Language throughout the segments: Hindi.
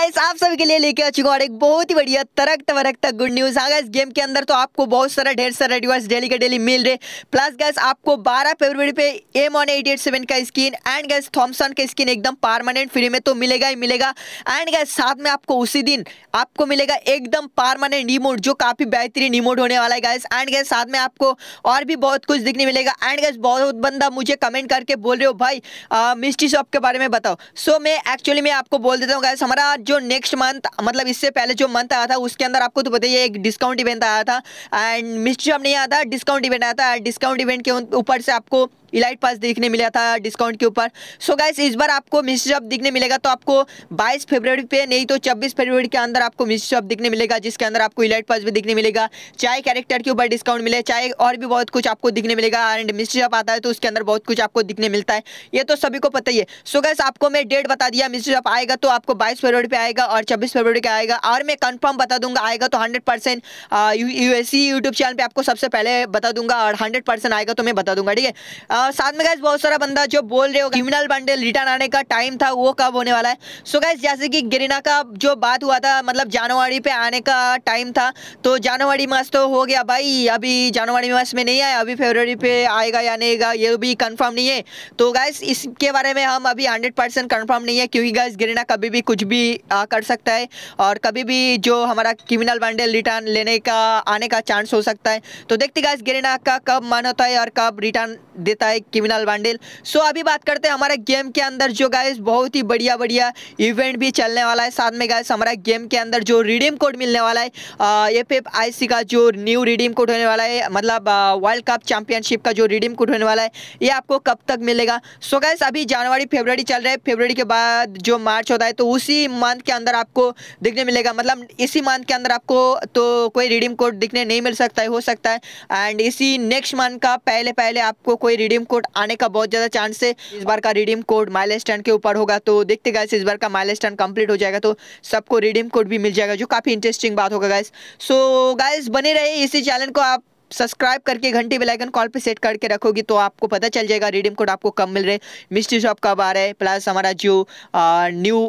गाइस आप सभी के लिए लेके आ चुका और एक बहुत ही बढ़िया तरक तवरक तक गुड न्यूज हाँ गाइस गेम के अंदर तो आपको बहुत सारा ढेर सारा डिवाइस डेली का डेली मिल रहे प्लस गैस आपको 12 फेब्रवरी पे M one eighty eight seven का स्किन एंड गैस थॉमसन का स्किन एकदम परमानेंट फ्री में तो मिलेगा ही मिलेगा एंड गैस साथ में आपको उसी दिन आपको मिलेगा एकदम परमानेंट रिमोट जो काफी बेहतरीन रिमोट होने वाला है गैस एंड गैस साथ में आपको और भी बहुत कुछ दिखने मिलेगा एंड गैस बहुत बंदा मुझे कमेंट करके बोल रहे हो भाई मिस्ट्री शॉप के बारे में बताओ सो मैं एक्चुअली मैं आपको बोल देता हूँ गैस हमारा जो नेक्स्ट मंथ मतलब इससे पहले जो मंथ आया था उसके अंदर आपको तो बताइए एक डिस्काउंट इवेंट आया था एंड मिस्ट जॉब नहीं आया था डिस्काउंट इवेंट आया था डिस्काउंट इवेंट के ऊपर से आपको इलाइट पास देखने मिला था डिस्काउंट के ऊपर सो गाइस इस बार आपको मिस्ट जॉब दिखने मिलेगा तो आपको 22 फरवरी पे नहीं तो 26 फरवरी के अंदर आपको मिस जॉब दिखने मिलेगा जिसके अंदर आपको इलाइट पास भी दिखने मिलेगा चाहे कैरेक्टर के ऊपर डिस्काउंट मिले चाहे और भी बहुत कुछ आपको दिखने मिलेगा एंड मिस्ट जॉब आता है तो उसके अंदर बहुत कुछ आपको दिखने मिलता है ये तो सभी को पता ही है सो so गाइस आपको मैं डेट बता दिया मिस्ट जॉब आएगा तो आपको बाईस फरवरी पे आएगा और छब्बीस फरवरी का आएगा और मैं कंफर्म बता दूंगा आएगा तो hundred percent USC YouTube channel पे आपको सबसे पहले बता दूंगा और हंड्रेड परसेंट आएगा तो मैं बता दूंगा ठीक है साथ में गैस बहुत सारा बंदा जो बोल रहे हो क्रिमिनल बंडल रिटर्न आने का टाइम था वो कब होने वाला है सो so गैस जैसे कि गिरिना का जो बात हुआ था मतलब जानवरी पे आने का टाइम था तो जानवरी मास तो हो गया भाई अभी जानवरी मास में नहीं आया अभी फेबररी पे आएगा या नहीं आएगा ये भी कंफर्म नहीं है तो गैस इसके बारे में हम अभी हंड्रेड परसेंट कन्फर्म नहीं है क्योंकि गैस गिरिना कभी भी कुछ भी कर सकता है और कभी भी जो हमारा क्रिमिनल बंडल रिटर्न लेने का आने का चांस हो सकता है तो देखते गाइस गिरेना का कब मन होता है और कब रिटर्न देता है क्रिमिनल बंडल सो अभी बात करते हैं हमारे गेम के अंदर जो गाइस बहुत ही बढ़िया बढ़िया इवेंट भी चलने वाला है साथ में गाइस हमारा गेम के अंदर जो रिडीम कोड मिलने वाला है एफ एफ आई सी का जो न्यू रिडीम कोड होने वाला है मतलब वर्ल्ड कप चैंपियनशिप का जो रिडीम कोड होने वाला है ये आपको कब तक मिलेगा सो गाइस अभी जनवरी फेबररी चल रहा है फेबररी के बाद जो मार्च होता है तो उसी मंथ के अंदर आपको दिखने मिलेगा मतलब इसी मंथ के अंदर आपको तो कोई रिडीम कोड दिखने नहीं मिल सकता है हो सकता है एंड इसी नेक्स्ट मंथ का पहले पहले आपको कोई कोई रिडीम कोड आने का बहुत ज़्यादा चांस है इस बार का रिडीम कोड माइल स्टैंड के ऊपर होगा तो देखते गैस इस बार का माइल स्टैंड कंप्लीट हो जाएगा तो सबको रिडीम कोड भी मिल जाएगा जो काफ़ी इंटरेस्टिंग बात होगा गाइस सो गाइस बने रहे इसी चैनल को आप सब्सक्राइब करके घंटी बेलाइकन कॉल पे सेट करके रखोगी तो आपको पता चल जाएगा रिडीम कोड आपको कब मिल रहे मिस्ट्री शॉप कब आ रहा है प्लस हमारा जो न्यू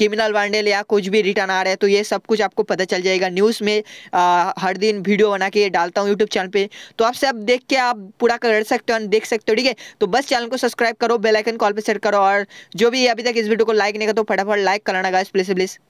क्रिमिनल बंडल या कुछ भी रिटर्न आ रहा है तो ये सब कुछ आपको पता चल जाएगा न्यूज़ में आ, हर दिन वीडियो बना के डालता हूँ यूट्यूब चैनल पर तो आप सब देख के आप पूरा कर सकते हो देख सकते हो ठीक है तो बस चैनल को सब्सक्राइब करो बेलाइकन कॉल पर सेट करो और जो भी अभी तक इस वीडियो को लाइक नहीं करो तो फटाफट लाइक करना गाइस प्लीज़ प्लीज़